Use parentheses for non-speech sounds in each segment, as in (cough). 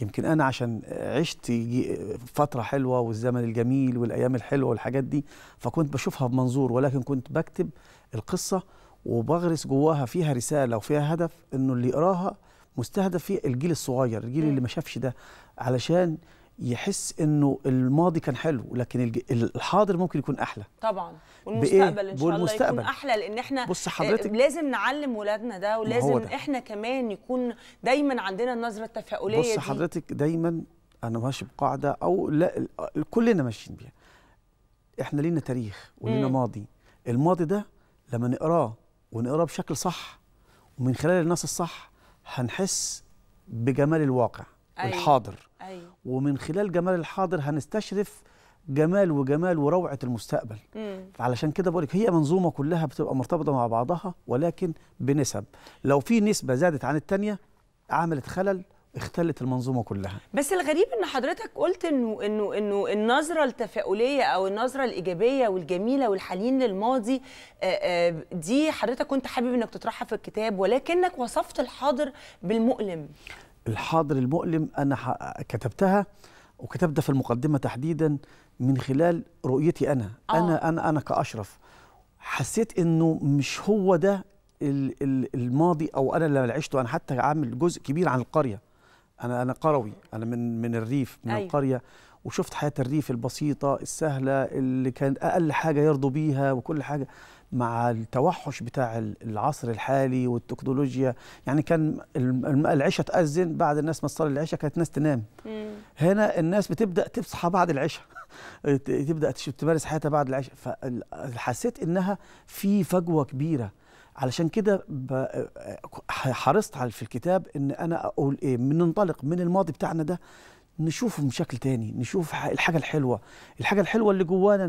يمكن انا عشان عشت فتره حلوه والزمن الجميل والايام الحلوه والحاجات دي فكنت بشوفها بمنظور ولكن كنت بكتب القصه وبغرس جواها فيها رساله وفيها هدف انه اللي يقراها مستهدف فيه الجيل الصغير الجيل اللي ما شافش ده علشان يحس انه الماضي كان حلو لكن الحاضر ممكن يكون احلى طبعا والمستقبل ان شاء الله يكون احلى لان احنا بص حضرتك آه، لازم نعلم ولادنا ده ولازم ده. احنا كمان يكون دايما عندنا النظره التفاؤليه بص دي. حضرتك دايما انا ماشي بقاعده او لا كلنا ماشيين بيها احنا لينا تاريخ ولينا مم. ماضي الماضي ده لما نقراه ونقراه بشكل صح ومن خلال الناس الصح هنحس بجمال الواقع أيوة. الحاضر ومن خلال جمال الحاضر هنستشرف جمال وجمال وروعه المستقبل علشان كده بقولك هي منظومه كلها بتبقى مرتبطه مع بعضها ولكن بنسب لو في نسبه زادت عن الثانيه عملت خلل اختلت المنظومه كلها بس الغريب ان حضرتك قلت انه انه انه النظره التفاؤليه او النظره الايجابيه والجميله والحنين للماضي دي حضرتك كنت حابب انك تطرحها في الكتاب ولكنك وصفت الحاضر بالمؤلم الحاضر المؤلم أنا كتبتها وكتبت في المقدمة تحديدا من خلال رؤيتي أنا آه. أنا أنا أنا كأشرف حسيت إنه مش هو ده الماضي أو أنا اللي عشته أنا حتى عامل جزء كبير عن القرية انا انا قروي انا من من الريف من أيوة. القريه وشفت حياه الريف البسيطه السهله اللي كان اقل حاجه يرضوا بيها وكل حاجه مع التوحش بتاع العصر الحالي والتكنولوجيا يعني كان العشاء تأذن بعد الناس ما تصلي العشاء كانت الناس تنام مم. هنا الناس بتبدأ تصحى بعد العشاء (laughs) تبدأ تمارس حياتها بعد العشاء فحسيت إنها في فجوة كبيرة علشان كده حرصت على في الكتاب ان انا اقول ايه من ننطلق من الماضي بتاعنا ده نشوفه بشكل تاني نشوف الحاجة الحلوة الحاجة الحلوة اللي جوانا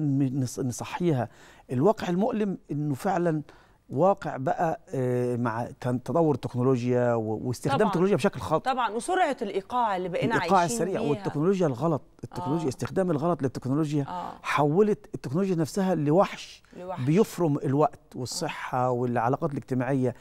نصحيها الواقع المؤلم انه فعلا واقع بقى آه، مع تطور التكنولوجيا واستخدام التكنولوجيا بشكل خاطئ طبعا وسرعه الايقاع اللي بقينا الايقاع عايشين السريع بيها. والتكنولوجيا الغلط التكنولوجيا آه. استخدام الغلط للتكنولوجيا آه. حولت التكنولوجيا نفسها لوحش, لوحش بيفرم الوقت آه. والصحه آه. والعلاقات الاجتماعيه